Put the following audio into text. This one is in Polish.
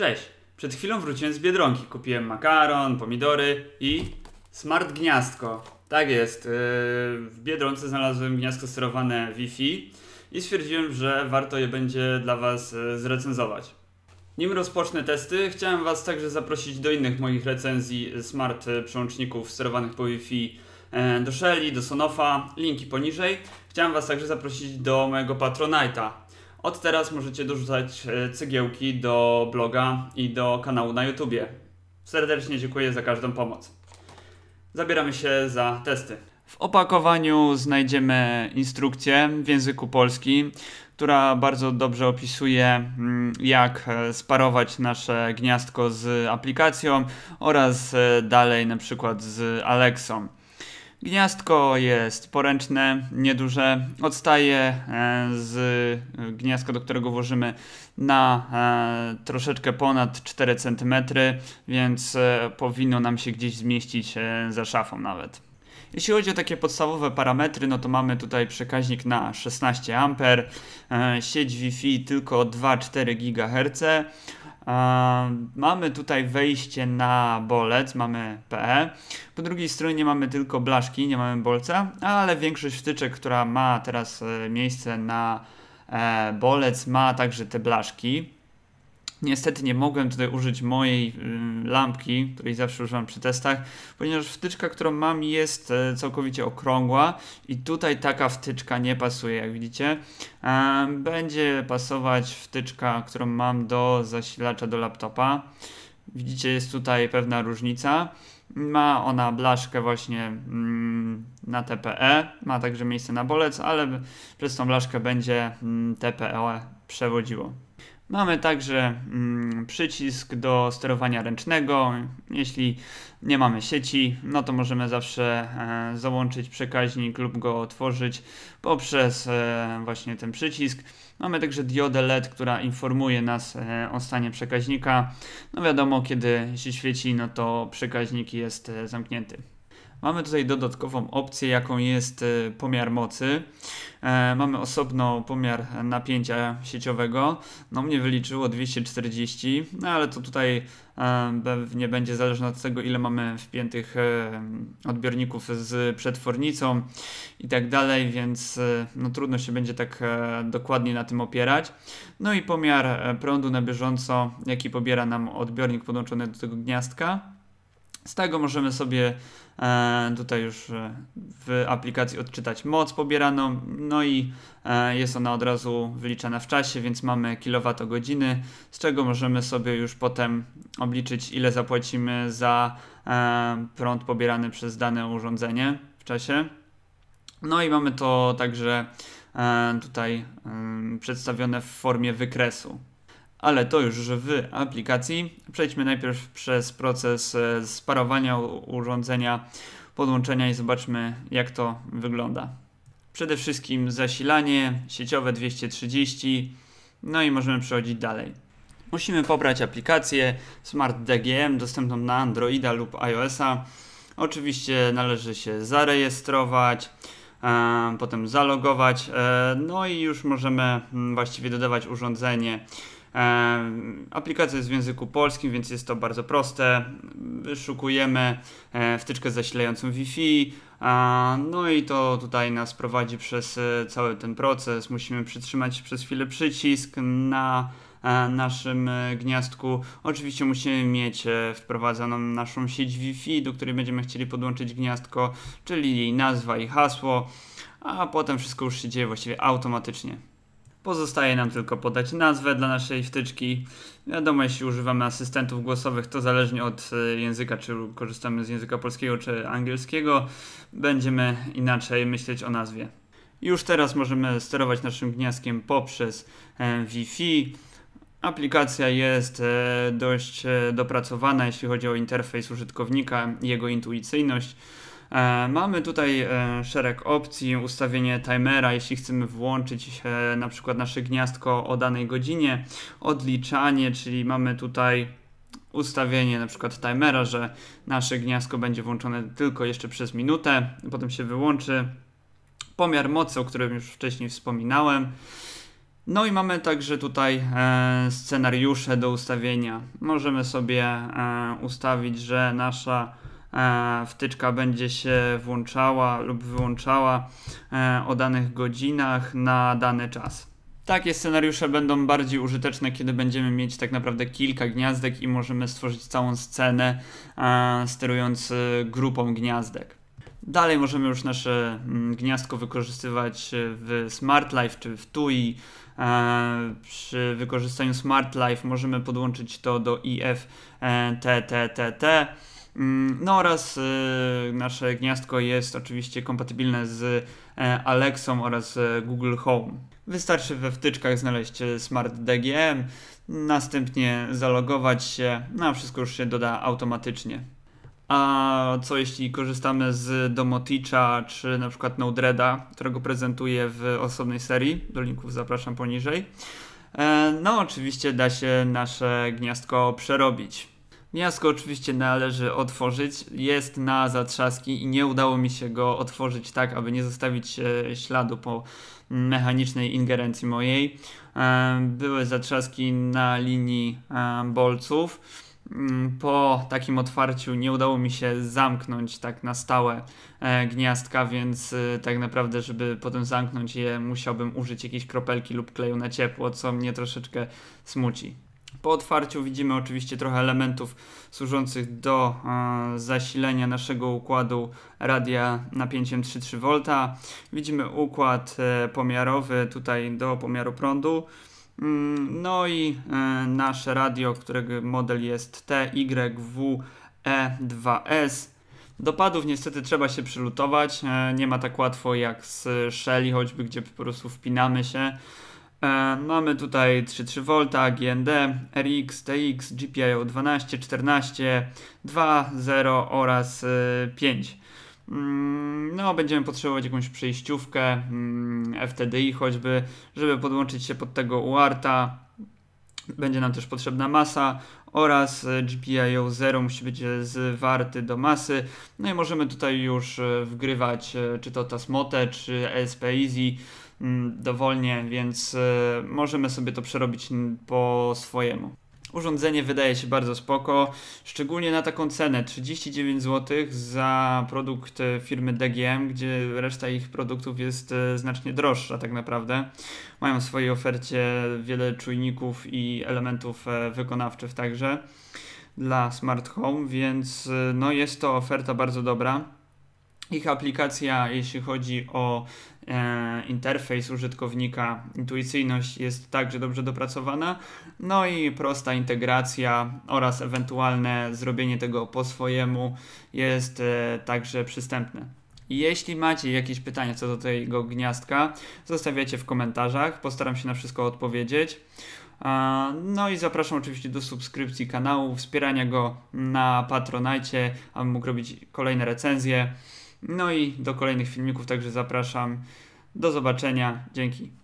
Cześć, przed chwilą wróciłem z Biedronki. Kupiłem makaron, pomidory i smart gniazdko. Tak jest, yy, w Biedronce znalazłem gniazdko sterowane Wi-Fi i stwierdziłem, że warto je będzie dla Was yy, zrecenzować. Nim rozpocznę testy, chciałem Was także zaprosić do innych moich recenzji smart yy, przełączników sterowanych po Wi-Fi do Shelly, do Sonofa, linki poniżej. Chciałem Was także zaprosić do mojego Patronite'a. Od teraz możecie dorzucać e, cegiełki do bloga i do kanału na YouTubie. Serdecznie dziękuję za każdą pomoc. Zabieramy się za testy. W opakowaniu znajdziemy instrukcję w języku polskim, która bardzo dobrze opisuje, mm, jak e, sparować nasze gniazdko z aplikacją oraz e, dalej, na przykład z Alexą. Gniazdko jest poręczne, nieduże. Odstaje e, z e, gniazdka, do którego włożymy na e, troszeczkę ponad 4 cm, więc powinno nam się gdzieś zmieścić za szafą nawet. Jeśli chodzi o takie podstawowe parametry, no to mamy tutaj przekaźnik na 16 A, sieć Wi-Fi tylko 2-4 GHz, Mamy tutaj wejście na bolec, mamy PE. Po drugiej stronie mamy tylko blaszki, nie mamy bolca, ale większość wtyczek, która ma teraz e, miejsce na e, bolec, ma także te blaszki. Niestety nie mogłem tutaj użyć mojej lampki, której zawsze używam przy testach, ponieważ wtyczka, którą mam jest e, całkowicie okrągła i tutaj taka wtyczka nie pasuje, jak widzicie. E, będzie pasować wtyczka, którą mam do zasilacza do laptopa. Widzicie, jest tutaj pewna różnica. Ma ona blaszkę właśnie mm, na TPE, ma także miejsce na bolec, ale przez tą blaszkę będzie mm, TPE przewodziło. Mamy także mm, przycisk do sterowania ręcznego. Jeśli nie mamy sieci, no to możemy zawsze e, załączyć przekaźnik lub go otworzyć poprzez e, właśnie ten przycisk. Mamy także diodę LED, która informuje nas e, o stanie przekaźnika. No wiadomo, kiedy się świeci, no to przekaźnik jest e, zamknięty. Mamy tutaj dodatkową opcję, jaką jest y, pomiar mocy. E, mamy osobno pomiar napięcia sieciowego. No mnie wyliczyło 240, no ale to tutaj e, pewnie będzie zależne od tego, ile mamy wpiętych e, odbiorników z przetwornicą i tak dalej, więc no, trudno się będzie tak dokładnie na tym opierać. No i pomiar prądu na bieżąco, jaki pobiera nam odbiornik podłączony do tego gniazdka. Z tego możemy sobie e, tutaj już e, w aplikacji odczytać moc pobieraną, no i e, jest ona od razu wyliczana w czasie, więc mamy kilowatogodziny, z czego możemy sobie już potem obliczyć ile zapłacimy za prąd pobierany przez dane urządzenie w czasie. No i mamy to także tutaj przedstawione w formie wykresu ale to już w aplikacji. Przejdźmy najpierw przez proces e, sparowania urządzenia, podłączenia i zobaczmy jak to wygląda. Przede wszystkim zasilanie sieciowe 230, no i możemy przechodzić dalej. Musimy pobrać aplikację Smart DGM dostępną na Androida lub iOS-a. Oczywiście należy się zarejestrować, e, potem zalogować, e, no i już możemy właściwie dodawać urządzenie Aplikacja jest w języku polskim, więc jest to bardzo proste. Szukujemy e, wtyczkę zasilającą Wi-Fi, no i to tutaj nas prowadzi przez e, cały ten proces. Musimy przytrzymać przez chwilę przycisk na e, naszym gniazdku. Oczywiście musimy mieć wprowadzoną naszą sieć Wi-Fi, do której będziemy chcieli podłączyć gniazdko, czyli jej nazwa i hasło, a potem wszystko już się dzieje właściwie automatycznie. Pozostaje nam tylko podać nazwę dla naszej wtyczki. Wiadomo, jeśli używamy asystentów głosowych, to zależnie od e, języka, czy korzystamy z języka polskiego czy angielskiego, będziemy inaczej myśleć o nazwie. Już teraz możemy sterować naszym gniazdkiem poprzez e, Wi-Fi. Aplikacja jest e, dość dopracowana, jeśli chodzi o interfejs użytkownika, jego intuicyjność. E, mamy tutaj e, szereg opcji, ustawienie timera, jeśli chcemy włączyć e, na przykład nasze gniazdko o danej godzinie, odliczanie, czyli mamy tutaj ustawienie na przykład timera, że nasze gniazdko będzie włączone tylko jeszcze przez minutę, potem się wyłączy. Pomiar mocy, o którym już wcześniej wspominałem. No i mamy także tutaj e, scenariusze do ustawienia. Możemy sobie e, ustawić, że nasza E, wtyczka będzie się włączała lub wyłączała e, o danych godzinach na dany czas. Takie scenariusze będą bardziej użyteczne, kiedy będziemy mieć tak naprawdę kilka gniazdek i możemy stworzyć całą scenę e, sterując grupą gniazdek. Dalej możemy już nasze mm, gniazdko wykorzystywać w Smart Life czy w TUI. Przy wykorzystaniu Smart Life możemy podłączyć to do IFTTTT. Mm, no oraz y, nasze gniazdko jest oczywiście kompatybilne z e, Alexą oraz e, Google Home. Wystarczy we wtyczkach znaleźć e, Smart DGM, następnie zalogować się, no a wszystko już się doda automatycznie. A co jeśli korzystamy z Domoticza czy na przykład Node-REDa, którego prezentuję w osobnej serii, do linków zapraszam poniżej. No oczywiście da się nasze gniazdko przerobić. Miasko oczywiście należy otworzyć, jest na zatrzaski i nie udało mi się go otworzyć tak, aby nie zostawić e, śladu po mechanicznej ingerencji mojej. E, były zatrzaski na linii e, bolców. Mm, po takim otwarciu nie udało mi się zamknąć tak na stałe gniazdka, więc tak naprawdę, żeby potem zamknąć je, musiałbym użyć jakiejś kropelki lub kleju na ciepło, co mnie troszeczkę smuci. Po otwarciu widzimy oczywiście trochę elementów służących do e, zasilenia naszego układu radia napięciem 3,3V. Widzimy układ e, pomiarowy tutaj do pomiaru prądu. Mm, no i e, nasze radio, którego model jest TYWE2S. Do padów niestety trzeba się przylutować. Nie ma tak łatwo jak z Shelly, choćby gdzie po prostu wpinamy się E, mamy tutaj 3,3V, GND, RX, TX, GPIO 12, 14, 2, 0 oraz 5. E, mm, no, będziemy potrzebować jakąś przejściówkę mm, FTDI choćby, żeby podłączyć się pod tego UARTA będzie nam też potrzebna masa oraz e, GPIO 0 musi być e, zwarty do masy. No i możemy tutaj już e, wgrywać czy to Tasmote, czy ESP Easy mm, dowolnie, więc możemy sobie to przerobić po swojemu. Urządzenie wydaje się bardzo spoko, szczególnie na taką cenę 39 zł za produkt e, firmy DGM, gdzie reszta ich produktów jest e, znacznie droższa tak naprawdę. Mają w swojej ofercie wiele czujników i elementów e, wykonawczych także dla smart home, więc no jest to oferta bardzo dobra. Ich aplikacja, jeśli chodzi o e, interfejs użytkownika, intuicyjność jest także dobrze dopracowana, no i prosta integracja oraz ewentualne zrobienie tego po swojemu jest e, także przystępne. Jeśli macie jakieś pytania co do tego gniazdka, zostawiacie w komentarzach. Postaram się na wszystko odpowiedzieć. No i zapraszam oczywiście do subskrypcji kanału, wspierania go na Patronite, abym mógł robić kolejne recenzje. No i do kolejnych filmików także zapraszam. Do zobaczenia. Dzięki.